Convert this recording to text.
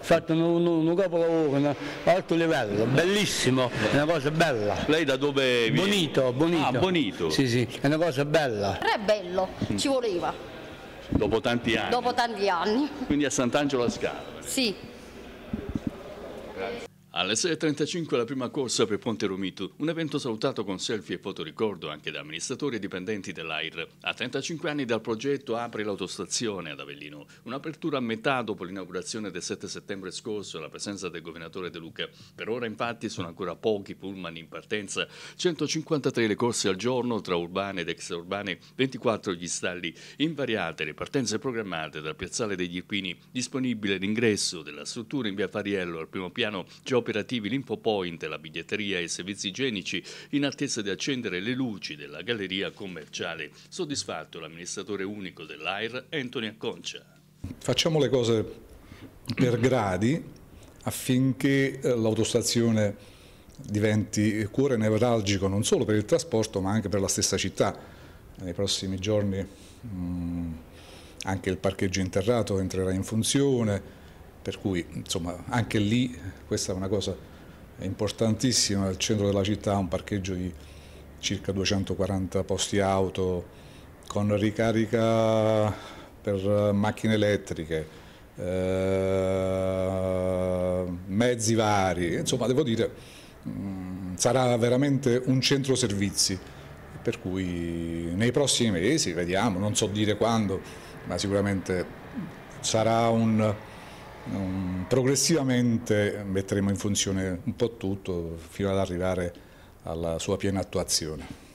fatto un, un, un capolavoro, un alto livello, bellissimo, è una cosa bella. Lei da dove viene? Bonito, ah, bonito. Ah, bonito. Sì, sì, è una cosa bella. È bello, mm. ci voleva. Dopo tanti anni? Dopo tanti anni. Quindi a Sant'Angelo a Scala? Sì. Grazie. Alle 6.35 la prima corsa per Ponte Romitu, un evento salutato con selfie e fotoricordo anche da amministratori e dipendenti dell'AIR. A 35 anni dal progetto apre l'autostazione ad Avellino, un'apertura a metà dopo l'inaugurazione del 7 settembre scorso e la presenza del governatore De Luca. Per ora infatti sono ancora pochi pullman in partenza, 153 le corse al giorno tra urbane ed extraurbane, 24 gli stalli, invariate le partenze programmate dal piazzale degli Irpini, disponibile l'ingresso della struttura in via Fariello al primo piano, Job operativi l'Info la biglietteria e i servizi igienici in attesa di accendere le luci della galleria commerciale. Soddisfatto l'amministratore unico dell'AIR, Anthony Acconcia. Facciamo le cose per gradi affinché eh, l'autostazione diventi cuore nevralgico non solo per il trasporto ma anche per la stessa città. Nei prossimi giorni mh, mm, anche il parcheggio interrato entrerà in funzione, per cui insomma, anche lì questa è una cosa importantissima, al centro della città un parcheggio di circa 240 posti auto con ricarica per macchine elettriche, eh, mezzi vari, insomma devo dire mh, mm, sarà veramente un centro servizi per cui nei prossimi mesi, vediamo, non so dire quando, ma sicuramente sarà un, Ehm, progressivamente metteremo in funzione un po' tutto fino ad arrivare alla sua piena attuazione.